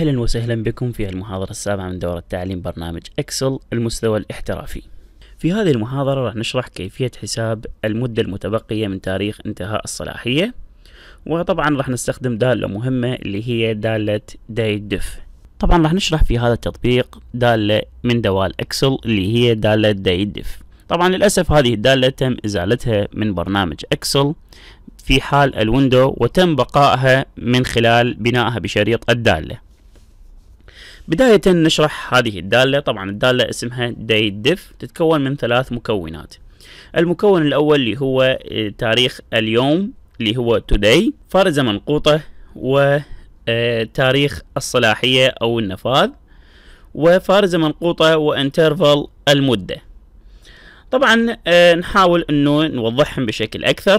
أهلا وسهلا بكم في المحاضرة السابعة من دورة تعليم برنامج إكسل المستوى الاحترافي في هذه المحاضرة راح نشرح كيفية حساب المدة المتبقية من تاريخ انتهاء الصلاحية وطبعا راح نستخدم دالة مهمة اللي هي دالة دايدف طبعا راح نشرح في هذا التطبيق دالة من دوال إكسل اللي هي دالة دايدف طبعا للأسف هذه الدالة تم إزالتها من برنامج إكسل في حال الويندو وتم بقائها من خلال بنائها بشريط الدالة بداية نشرح هذه الدالة طبعا الدالة اسمها دي ديف تتكون من ثلاث مكونات المكون الأول اللي هو آه، تاريخ اليوم اللي هو today فارزة منقوطة وتاريخ آه، الصلاحية أو النفاذ وفارزة منقوطة قوطة وانترفال المدة طبعا آه، نحاول انه نوضحهم بشكل اكثر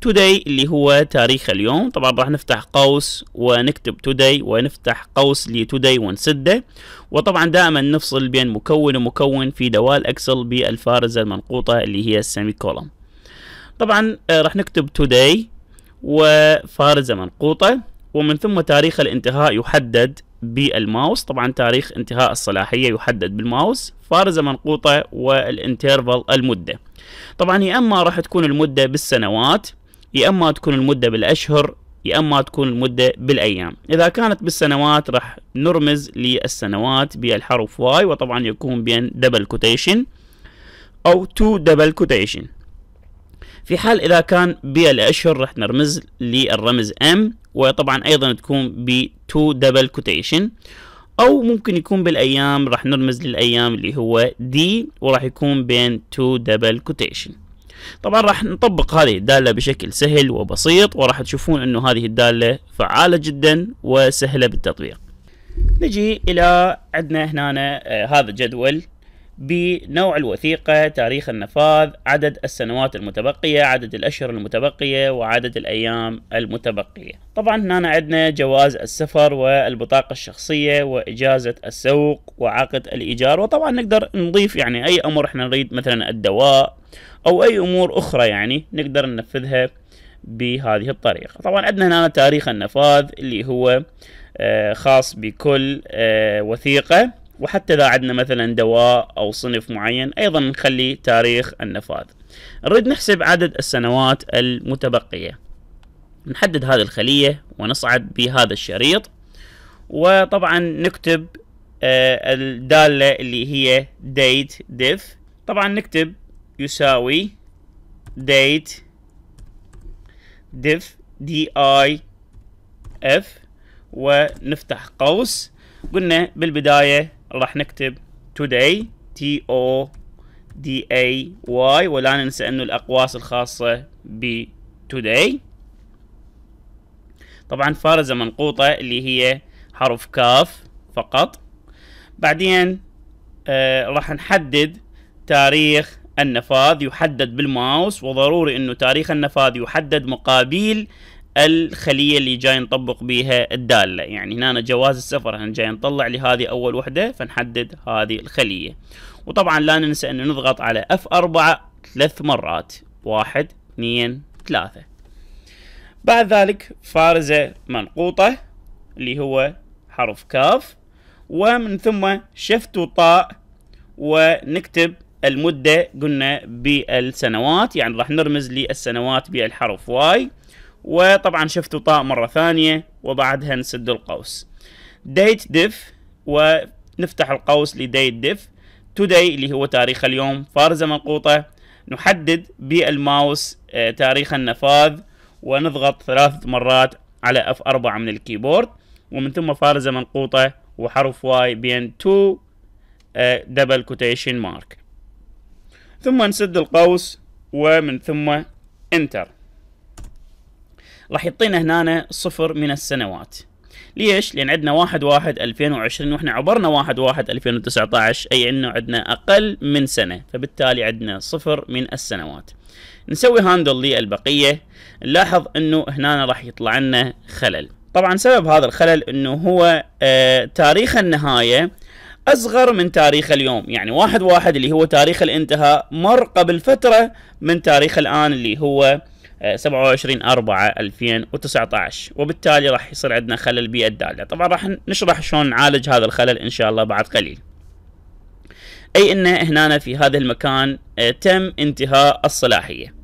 توداي آه، اللي هو تاريخ اليوم طبعا راح نفتح قوس ونكتب توداي ونفتح قوس لتوداي ونسده وطبعا دائما نفصل بين مكون ومكون في دوال اكسل بالفارزه المنقوطه اللي هي السيمي كولوم طبعا آه، راح نكتب توداي وفارزه منقوطه ومن ثم تاريخ الانتهاء يحدد بالماوس طبعا تاريخ انتهاء الصلاحية يحدد بالماوس فارزة منقوطة والانترفال المدة طبعا يا أما راح تكون المدة بالسنوات يا أما تكون المدة بالأشهر يا اما تكون المده بالايام اذا كانت بالسنوات راح نرمز للسنوات بالحرف واي وطبعا يكون بين دبل كوتيشن او تو دبل كوتيشن في حال إذا كان بالأشهر راح نرمز للرمز M وطبعا أيضا تكون ب تو double quotation أو ممكن يكون بالأيام راح نرمز للأيام اللي هو D وراح يكون بين تو double quotation طبعا راح نطبق هذه الدالة بشكل سهل وبسيط وراح تشوفون أنه هذه الدالة فعالة جدا وسهلة بالتطبيق نجي إلى عندنا هنا آه، هذا جدول بنوع الوثيقة تاريخ النفاذ عدد السنوات المتبقية عدد الأشهر المتبقية وعدد الأيام المتبقية طبعا هنا عندنا جواز السفر والبطاقة الشخصية وإجازة السوق وعقد الإيجار وطبعا نقدر نضيف يعني أي أمر احنا نريد مثلا الدواء أو أي أمور أخرى يعني نقدر ننفذها بهذه الطريقة طبعا عندنا هنا تاريخ النفاذ اللي هو آه، خاص بكل آه، وثيقة وحتى اذا عندنا مثلا دواء او صنف معين ايضا نخلي تاريخ النفاذ نريد نحسب عدد السنوات المتبقيه نحدد هذه الخليه ونصعد بهذا الشريط وطبعا نكتب آه، الداله اللي هي date diff طبعا نكتب يساوي date diff دي اي اف ونفتح قوس قلنا بالبداية راح نكتب today T O D A Y ولا ننسى انه الاقواس الخاصة ب today طبعا فارزة منقوطة اللي هي حرف كاف فقط بعدين آه راح نحدد تاريخ النفاذ يحدد بالماوس وضروري انه تاريخ النفاذ يحدد مقابيل الخلية اللي جاي نطبق بيها الدالة يعني هنا جواز السفر هنا جاي نطلع لهذه أول وحدة فنحدد هذه الخلية وطبعا لا ننسى أن نضغط على F4 ثلاث مرات واحد اثنين ثلاثة بعد ذلك فارزة منقوطة اللي هو حرف كاف ومن ثم شفت طاء ونكتب المدة قلنا بالسنوات يعني راح نرمز للسنوات بالحرف واي وطبعا شفتوا طاء مرة ثانية وبعدها نسد القوس date diff ونفتح القوس لdate diff today اللي هو تاريخ اليوم فارزة منقوطة نحدد بالماوس آه، تاريخ النفاذ ونضغط ثلاث مرات على F4 من الكيبورد ومن ثم فارزة منقوطة وحرف Y بين 2 دبل كوتيشن مارك ثم نسد القوس ومن ثم انتر راح يعطينا هنا صفر من السنوات ليش؟ لان عندنا 1 1 2020 واحنا عبرنا 1 1 2019 اي انه عندنا اقل من سنه فبالتالي عندنا صفر من السنوات. نسوي هاندل للبقيه نلاحظ انه هنا راح يطلع لنا خلل. طبعا سبب هذا الخلل انه هو آه تاريخ النهايه اصغر من تاريخ اليوم يعني واحد واحد اللي هو تاريخ الانتهاء مر قبل فتره من تاريخ الان اللي هو 27 4 2019 وبالتالي راح يصير عندنا خلل بالدالة طبعا راح نشرح شلون نعالج هذا الخلل ان شاء الله بعد قليل اي ان هنا في هذا المكان آه، تم انتهاء الصلاحية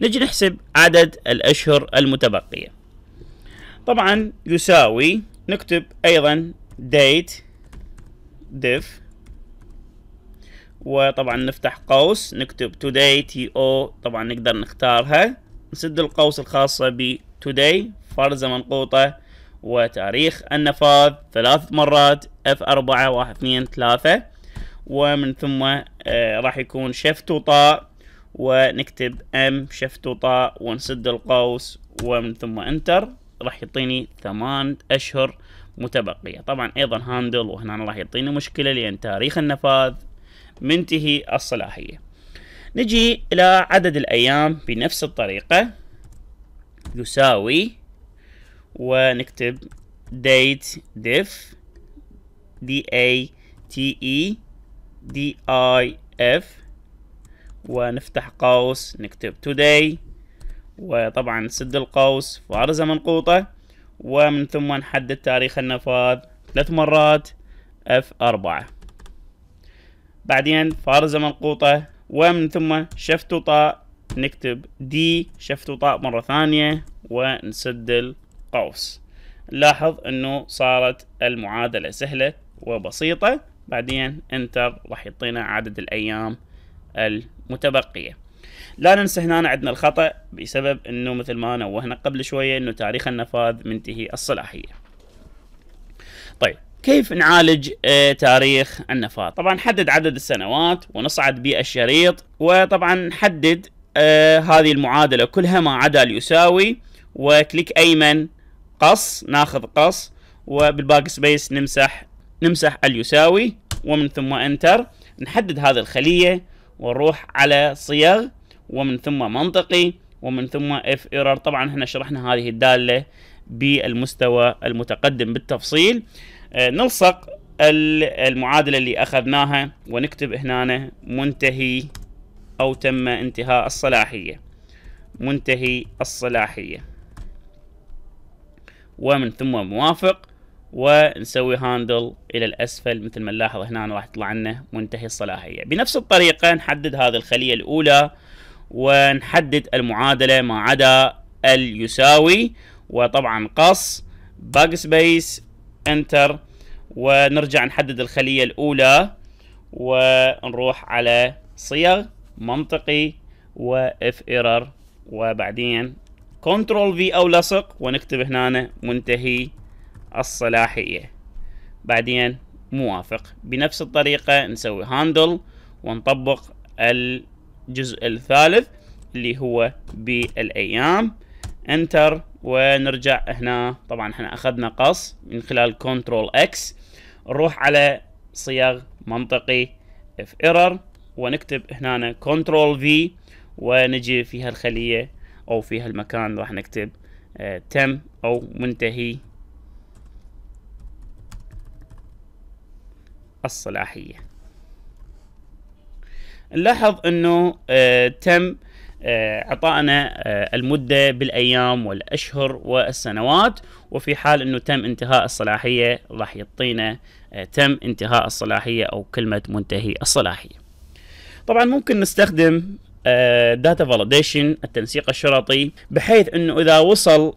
نجي نحسب عدد الاشهر المتبقية طبعا يساوي نكتب ايضا date div وطبعا نفتح قوس نكتب today to طبعا نقدر نختارها نسد القوس الخاصة ب today فرزة منقوطة وتاريخ النفاذ ثلاث مرات F4 1 2 3 ومن ثم آه، راح يكون شفت وطاء ونكتب ام شفت وطاء ونسد القوس ومن ثم انتر راح يعطيني ثمان اشهر متبقية طبعا ايضا هاندل وهنا راح يعطيني مشكلة لان تاريخ النفاذ منتهي الصلاحية نجي إلى عدد الأيام بنفس الطريقة يساوي ونكتب date diff d a t e d i f ونفتح قوس نكتب today وطبعا نسد القوس فارزة منقوطة ومن ثم نحدد تاريخ النفاذ ثلاث مرات F4 بعدين فارزة منقوطة ومن ثم شفت طاء نكتب دي شفت طاء مرة ثانية ونسد القوس لاحظ انه صارت المعادلة سهلة وبسيطة بعدين انتر راح يعطينا عدد الايام المتبقية لا ننسى هنا عندنا الخطأ بسبب انه مثل ما نوهنا قبل شوية انه تاريخ النفاذ منتهي الصلاحية طيب كيف نعالج آه، تاريخ النفاذ طبعا نحدد عدد السنوات ونصعد بالشريط وطبعا نحدد آه، هذه المعادلة كلها ما عدا اليساوي وكليك أيمن قص ناخذ قص وبالباك سبيس نمسح نمسح اليساوي ومن ثم انتر نحدد هذه الخلية ونروح على صيغ ومن ثم منطقي ومن ثم اف ايرور طبعا احنا شرحنا هذه الدالة بالمستوى المتقدم بالتفصيل آه، نلصق المعادله اللي اخذناها ونكتب هنا منتهي او تم انتهاء الصلاحيه منتهي الصلاحيه ومن ثم موافق ونسوي هاندل الى الاسفل مثل ما نلاحظ هنا راح يطلع لنا منتهي الصلاحيه بنفس الطريقه نحدد هذه الخليه الاولى ونحدد المعادله ما عدا اليساوي وطبعا قص باك سبيس انتر ونرجع نحدد الخلية الأولى ونروح على صيغ منطقي واف ايرور وبعدين كنترول في او لصق ونكتب هنا منتهي الصلاحية بعدين موافق بنفس الطريقة نسوي هاندل ونطبق الجزء الثالث اللي هو بالأيام انتر ونرجع هنا طبعا احنا اخذنا قص من خلال كنترول اكس نروح على صيغ منطقي اف ايرور ونكتب هنا كنترول في ونجي في هالخليه او في هالمكان راح نكتب آه، تم او منتهي الصلاحيه نلاحظ انه آه، تم آه، اعطائنا آه، المده بالايام والاشهر والسنوات وفي حال انه تم انتهاء الصلاحيه راح يعطينا آه، تم انتهاء الصلاحيه او كلمه منتهي الصلاحيه. طبعا ممكن نستخدم داتا فاليديشن التنسيق الشرطي بحيث انه اذا وصل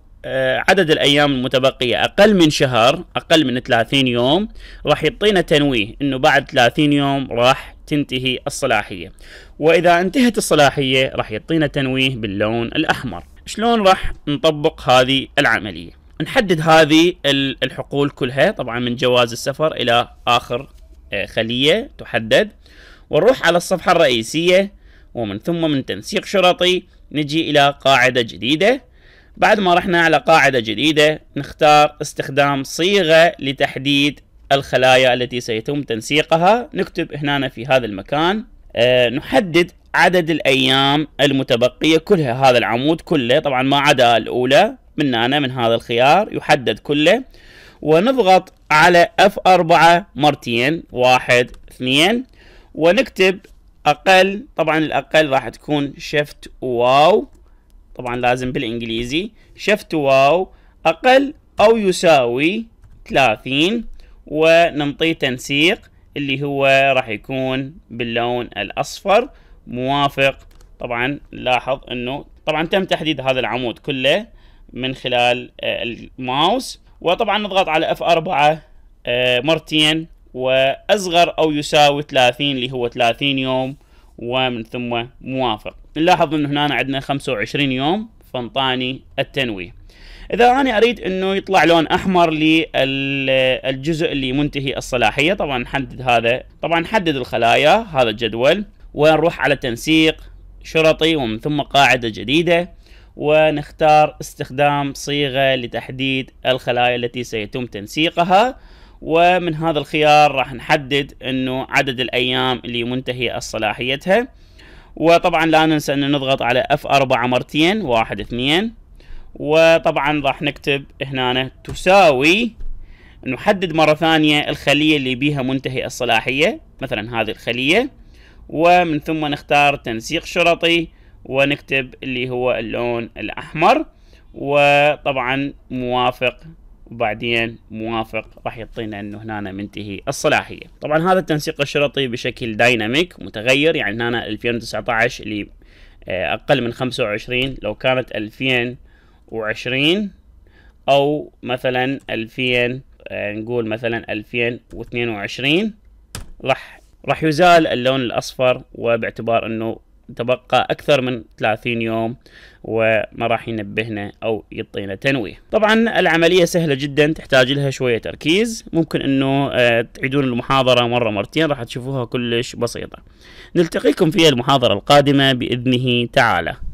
عدد الايام المتبقيه اقل من شهر اقل من 30 يوم راح يعطينا تنويه انه بعد 30 يوم راح تنتهي الصلاحية وإذا انتهت الصلاحية راح يعطينا تنويه باللون الأحمر شلون راح نطبق هذه العملية نحدد هذه الحقول كلها طبعا من جواز السفر إلى آخر آه، خلية تحدد ونروح على الصفحة الرئيسية ومن ثم من تنسيق شرطي نجي إلى قاعدة جديدة بعد ما رحنا على قاعدة جديدة نختار استخدام صيغة لتحديد الخلايا التي سيتم تنسيقها نكتب هنا في هذا المكان آه، نحدد عدد الأيام المتبقية كلها هذا العمود كله طبعا ما عدا الأولى من هنا من هذا الخيار يحدد كله ونضغط على F4 مرتين واحد اثنين ونكتب أقل طبعا الأقل راح تكون شفت واو طبعا لازم بالإنجليزي شفت واو أقل أو يساوي 30 ونعطيه تنسيق اللي هو راح يكون باللون الأصفر موافق طبعا لاحظ أنه طبعا تم تحديد هذا العمود كله من خلال آه، الماوس وطبعا نضغط على F4 آه، مرتين وأصغر أو يساوي 30 اللي هو 30 يوم ومن ثم موافق نلاحظ أنه هنا عندنا 25 يوم فانطاني التنويه اذا انا اريد انه يطلع لون احمر للجزء اللي منتهي الصلاحيه طبعا نحدد هذا طبعا نحدد الخلايا هذا الجدول ونروح على تنسيق شرطي ومن ثم قاعده جديده ونختار استخدام صيغه لتحديد الخلايا التي سيتم تنسيقها ومن هذا الخيار راح نحدد انه عدد الايام اللي منتهي الصلاحيتها وطبعا لا ننسى انه نضغط على F4 مرتين واحد اثنين وطبعا راح نكتب هنا تساوي نحدد مرة ثانية الخلية اللي بيها منتهي الصلاحية مثلا هذه الخلية ومن ثم نختار تنسيق شرطي ونكتب اللي هو اللون الأحمر وطبعا موافق وبعدين موافق راح يعطينا انه هنا منتهي الصلاحيه طبعا هذا التنسيق الشرطي بشكل دايناميك متغير يعني هنا 2019 اللي آه، اقل من 25 لو كانت 2000 وعشرين أو مثلا ألفين آه، نقول مثلا ألفين واثنين وعشرين راح راح يزال اللون الأصفر وباعتبار أنه تبقى أكثر من 30 يوم وما راح ينبهنا أو يعطينا تنويه طبعا العملية سهلة جدا تحتاج لها شوية تركيز ممكن أنه آه، تعيدون المحاضرة مرة مرتين راح تشوفوها كلش بسيطة نلتقيكم في المحاضرة القادمة بإذنه تعالى